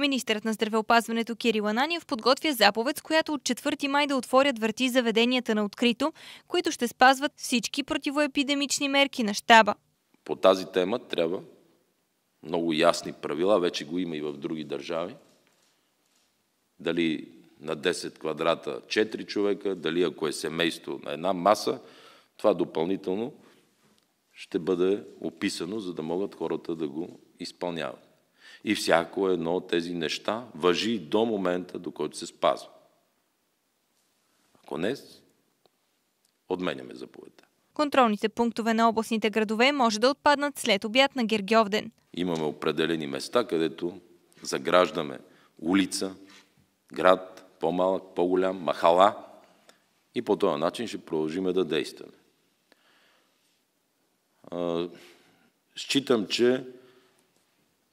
Министърът на здравеопазването Кирил Ананиев подготвя заповед, с която от 4 май да отворят врати заведенията на открито, които ще спазват всички противоепидемични мерки на щаба. По тази тема трябва много ясни правила, вече го има и в други държави. Дали на 10 квадрата 4 човека, дали ако е семейство на една маса, това допълнително ще бъде описано, за да могат хората да го изпълняват. И всяко едно от тези неща въжи до момента, до който се спазва. Ако не, отменяме заповедта. Контролните пунктове на областните градове може да отпаднат след обяд на Гергьовден. Имаме определени места, където заграждаме улица, град, по-малък, по-голям, махала и по този начин ще продължиме да действаме. Считам, че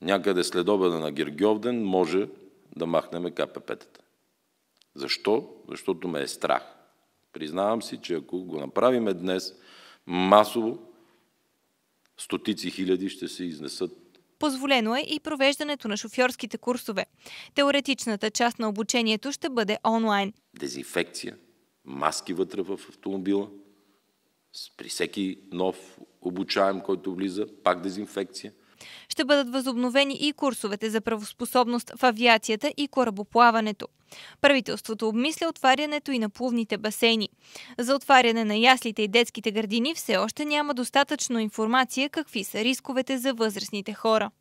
някъде след обеда на Гиргиовден може да махнеме КПП-тата. Защо? Защото ме е страх. Признавам си, че ако го направиме днес, масово стотици хиляди ще се изнесат Позволено е и провеждането на шофьорските курсове. Теоретичната част на обучението ще бъде онлайн. Дезинфекция, маски вътре в автомобила, при всеки нов обучаем, който влиза, пак дезинфекция – ще бъдат възобновени и курсовете за правоспособност в авиацията и корабоплаването. Правителството обмисля отварянето и на плувните басейни. За отваряне на яслите и детските градини все още няма достатъчно информация какви са рисковете за възрастните хора.